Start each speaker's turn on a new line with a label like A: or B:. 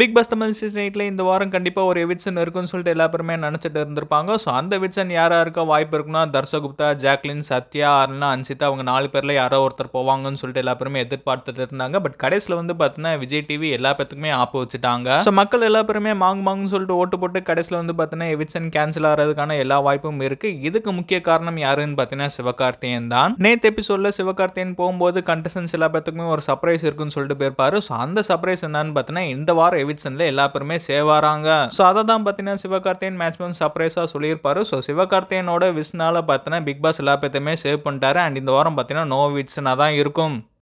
A: big pass Tamil season எயிட்ல இந்த வாரம் கண்டிப்பாக ஒரு எவிட்சன் இருக்குன்னு சொல்லிட்டு எல்லா பேருமே நினச்சிட்டு இருந்திருப்பாங்க ஸோ அந்த விட்சன் யாராக இருக்க வாய்ப்பு இருக்குன்னா தர்சகுப்தா ஜாக்லின் சத்யா அருணா அன்சிதா அவங்க நாலு பேரில் யாரோ ஒருத்தர் போவாங்கன்னு சொல்லிட்டு எல்லா பேருமே எதிர்பார்த்துட்டு இருந்தாங்க பட் கடைசியில் வந்து பார்த்தீங்கன்னா விஜய் டிவி எல்லா பேத்துக்குமே ஆப்பு வச்சுட்டாங்க ஸோ மக்கள் எல்லா பேருமே மாங்கு மாங்குன்னு சொல்லிட்டு ஓட்டு போட்டு கடைசியில் வந்து பார்த்தீங்கன்னா எவிட்சன் கேன்சல் ஆகிறதுக்கான எல்லா வாய்ப்பும் இருக்குது இதுக்கு முக்கிய காரணம் யாருன்னு பார்த்தீங்கன்னா சிவகார்த்தியன் தான் நேத்து எபிசோட்ல சிவகார்த்தியன் போகும்போது கண்டஸ்டன்ஸ் எல்லா பேத்துக்குமே ஒரு சர்ப்ரைஸ் இருக்குன்னு சொல்லிட்டு போயிருப்பாரு ஸோ அந்த சர்ப்ரைஸ் என்னன்னு பார்த்தீங்கன்னா இந்த வாரம் எவிட்சனில் எல்லா பேருமே சேவாராங்க ஸோ அதை தான் பார்த்தீங்கன்னா சிவகார்த்தியன் மேட்ச்மேன் சர்ப்ரைஸாக சொல்லியிருப்பாரு ஸோ சிவகார்த்தியனோட விஸ்னால் பார்த்தீங்கன்னா பிக் பாஸ் எல்லா பேர்த்தையுமே சேவ் பண்ணிட்டாரு அண்ட் இந்த வாரம் பார்த்தீங்கன்னா நோ விட்ஸ்னா
B: தான் இருக்கும்